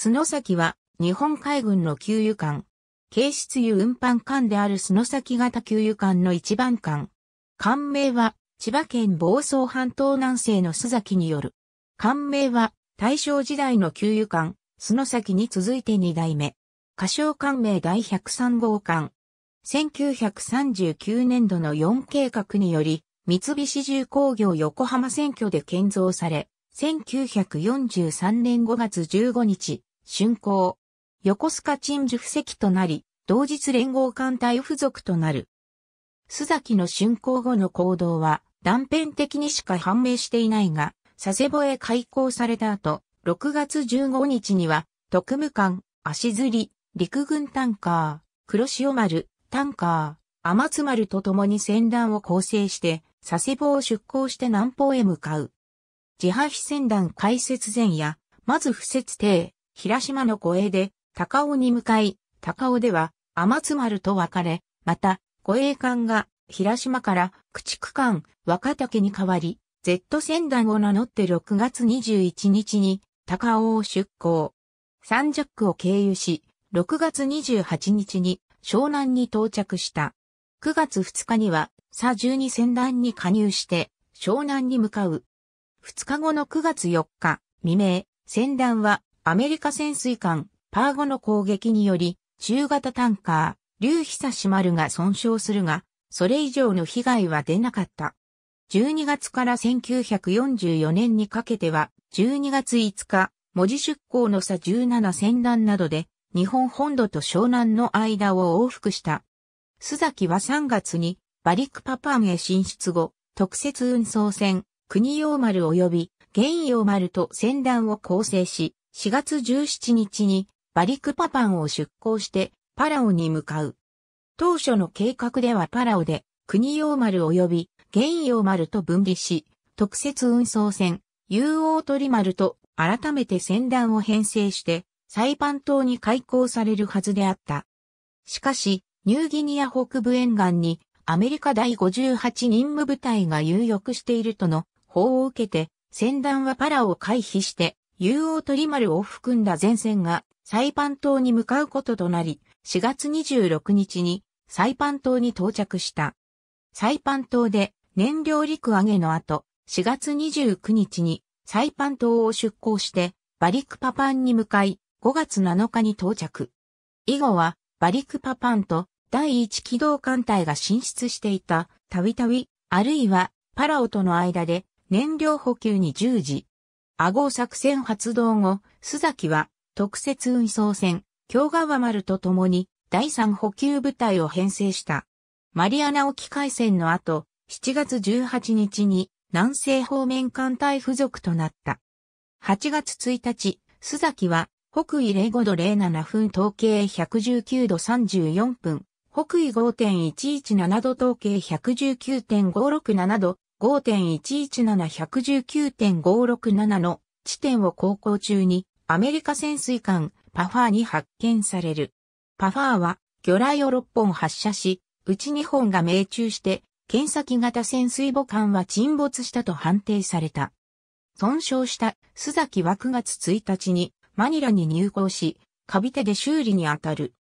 須崎は、日本海軍の給油艦、軽質油運搬艦である須崎型給油艦の一番艦。艦名は、千葉県房総半島南西の須崎による。艦名は、大正時代の給油艦、須崎に続いて2代目。仮称艦名第103号艦。1939年度の4計画により、三菱重工業横浜選挙で建造され、1943年5月15日、竣工。横須賀鎮守布石となり、同日連合艦隊付属となる。須崎の竣工後の行動は断片的にしか判明していないが、佐世保へ開港された後、6月15日には、特務艦、足釣り、陸軍タンカー、黒潮丸、タンカー、天津丸と共に船団を構成して、佐世保を出港して南方へ向かう。自破飛船団開設前夜、まず布設定、平島の護衛で、高尾に向かい、高尾では、天津丸と別れ、また、護衛艦が、平島から、駆逐艦、若竹に代わり、Z 船団を名乗って6月21日に、高尾を出港。サンジャックを経由し、6月28日に、湘南に到着した。9月2日には、佐12船団に加入して、湘南に向かう。2日後の9月4日、未明、船団はアメリカ潜水艦、パーゴの攻撃により、中型タンカー、竜久志丸が損傷するが、それ以上の被害は出なかった。12月から1944年にかけては、12月5日、文字出港の差17船団などで、日本本土と湘南の間を往復した。須崎は3月に、バリックパパンへ進出後、特設運送船、国用丸及び、原用丸と船団を構成し、4月17日にバリクパパンを出港してパラオに向かう。当初の計画ではパラオで国用丸及び原用丸と分離し、特設運送船 UO 鳥丸と改めて船団を編成してサイパン島に開港されるはずであった。しかし、ニューギニア北部沿岸にアメリカ第58任務部隊が有力しているとの法を受けて、船団はパラを回避してト王マ丸を含んだ前線がサイパン島に向かうこととなり、4月26日にサイパン島に到着した。サイパン島で燃料陸揚げの後、4月29日にサイパン島を出港してバリクパパンに向かい、5月7日に到着。以後はバリクパパンと第1機動艦隊が進出していたたびたび、あるいはパラオとの間で燃料補給に従事、阿合作戦発動後、須崎は特設運送船、京川丸と共に第三補給部隊を編成した。マリアナ沖海戦の後、7月18日に南西方面艦隊付属となった。8月1日、須崎は北緯05度07分統計119度34分、北緯5.117度統計119.567度5.117119.567の地点を航行中にアメリカ潜水艦パファーに発見される。パファーは魚雷を6本発射し、うち2本が命中して検査機型潜水母艦は沈没したと判定された。損傷した須崎は9月1日にマニラに入港し、カビテで修理に当たる。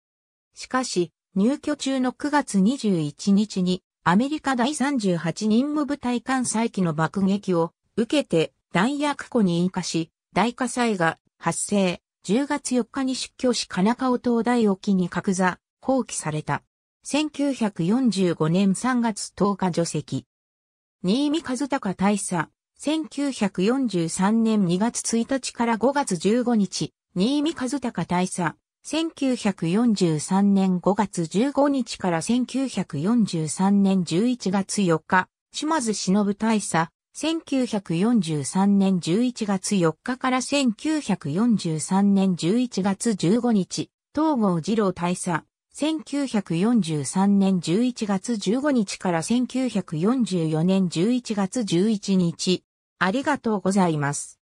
しかし、入居中の9月21日にアメリカ第38任務部隊艦載機の爆撃を受けて弾薬庫に引火し、大火災が発生、10月4日に出居し金川島大沖に格座、放棄された。1945年3月10日除籍。新見和孝大佐、1943年2月1日から5月15日、新見和孝大佐、1943年5月15日から1943年11月4日、島津忍大佐、1943年11月4日から1943年11月15日、東郷二郎大佐、1943年11月15日から1944年11月11日、ありがとうございます。